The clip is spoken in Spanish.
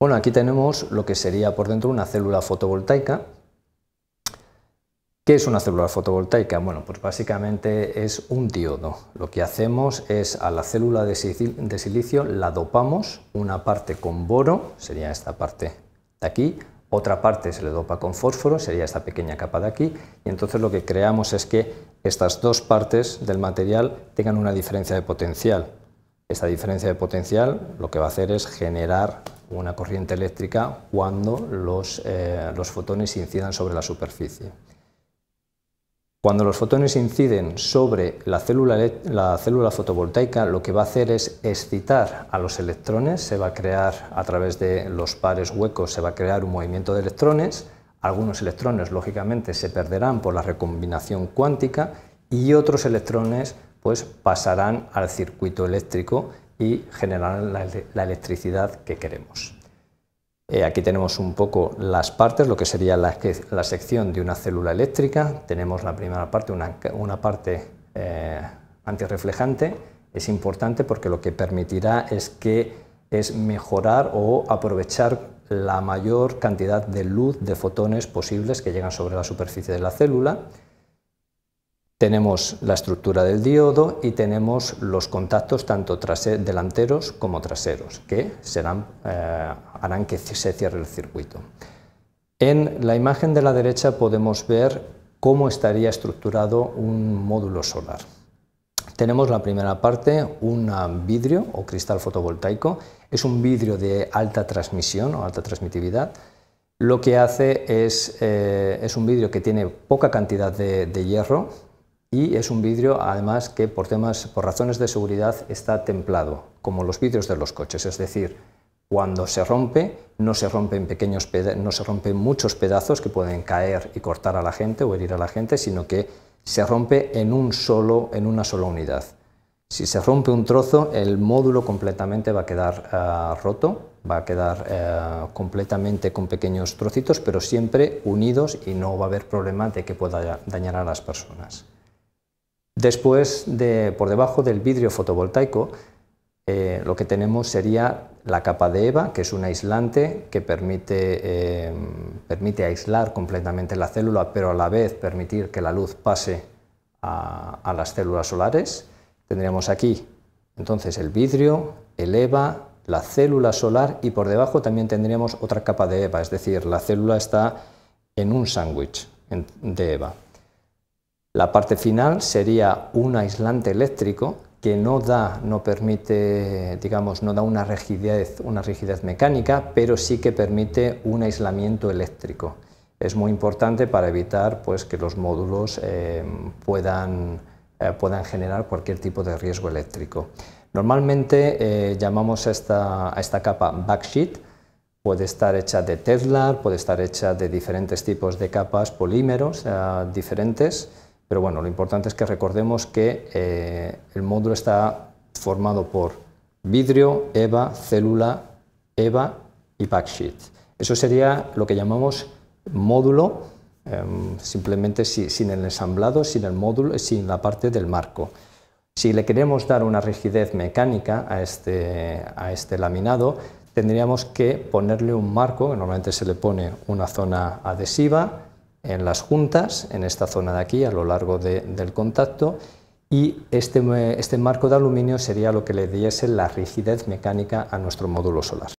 Bueno, aquí tenemos lo que sería por dentro una célula fotovoltaica. ¿Qué es una célula fotovoltaica? Bueno, pues básicamente es un diodo. Lo que hacemos es a la célula de silicio la dopamos, una parte con boro, sería esta parte de aquí, otra parte se le dopa con fósforo, sería esta pequeña capa de aquí, y entonces lo que creamos es que estas dos partes del material tengan una diferencia de potencial. Esta diferencia de potencial lo que va a hacer es generar una corriente eléctrica cuando eh, los, fotones incidan sobre la superficie. Cuando los fotones inciden sobre la célula, la célula, fotovoltaica, lo que va a hacer es excitar a los electrones, se va a crear a través de los pares huecos, se va a crear un movimiento de electrones, algunos electrones lógicamente se perderán por la recombinación cuántica y otros electrones pues pasarán al circuito eléctrico y generarán la electricidad que queremos. Eh, aquí tenemos un poco las partes, lo que sería la, sección de una célula eléctrica. Tenemos la primera parte, una, parte eh, antirreflejante. Es importante porque lo que permitirá es que es mejorar o aprovechar la mayor cantidad de luz de fotones posibles que llegan sobre la superficie de la célula. Tenemos la estructura del diodo y tenemos los contactos tanto delanteros como traseros, que eh, harán que se cierre el circuito. En la imagen de la derecha podemos ver cómo estaría estructurado un módulo solar. Tenemos la primera parte, un vidrio o cristal fotovoltaico. Es un vidrio de alta transmisión o alta transmitividad. Lo que hace es, eh, es un vidrio que tiene poca cantidad de hierro, y es un vidrio además que por temas por razones de seguridad está templado, como los vidrios de los coches, es decir, cuando se rompe no se rompen pequeños no se rompen muchos pedazos que pueden caer y cortar a la gente o herir a la gente, sino que se rompe en un solo en una sola unidad. Si se rompe un trozo, el módulo completamente va a quedar eh, roto, va a quedar eh, completamente con pequeños trocitos, pero siempre unidos y no va a haber problema de que pueda dañar a las personas. Después, de, por debajo del vidrio fotovoltaico, eh, lo que tenemos sería la capa de EVA, que es un aislante que eh, permite, aislar completamente la célula, pero a la vez permitir que la luz pase a, a las células solares. Tendríamos aquí entonces el vidrio, el EVA, la célula solar y por debajo también tendríamos otra capa de EVA, es decir, la célula está en un sándwich de EVA. La parte final sería un aislante eléctrico que no da, no permite, digamos, no da una rigidez, una rigidez mecánica, pero sí que permite un aislamiento eléctrico. Es muy importante para evitar pues, que los módulos eh, eh, puedan, generar cualquier tipo de riesgo eléctrico. Normalmente eh, llamamos a esta, a esta capa backsheet, puede estar hecha de Tesla, puede estar hecha de diferentes tipos de capas, polímeros diferentes, pero bueno, lo importante es que recordemos que eh, el módulo está formado por vidrio, EVA, célula, EVA y backsheet. Eso sería lo que llamamos módulo, em, simplemente sin el ensamblado, sin el módulo, sin la parte del marco. Si le queremos dar una rigidez mecánica a este, a este laminado, tendríamos que ponerle un marco, que normalmente se le pone una zona adhesiva, en las juntas, en esta zona de aquí, a lo largo del contacto, y este, este marco de aluminio sería lo que le diese la rigidez mecánica a nuestro módulo solar.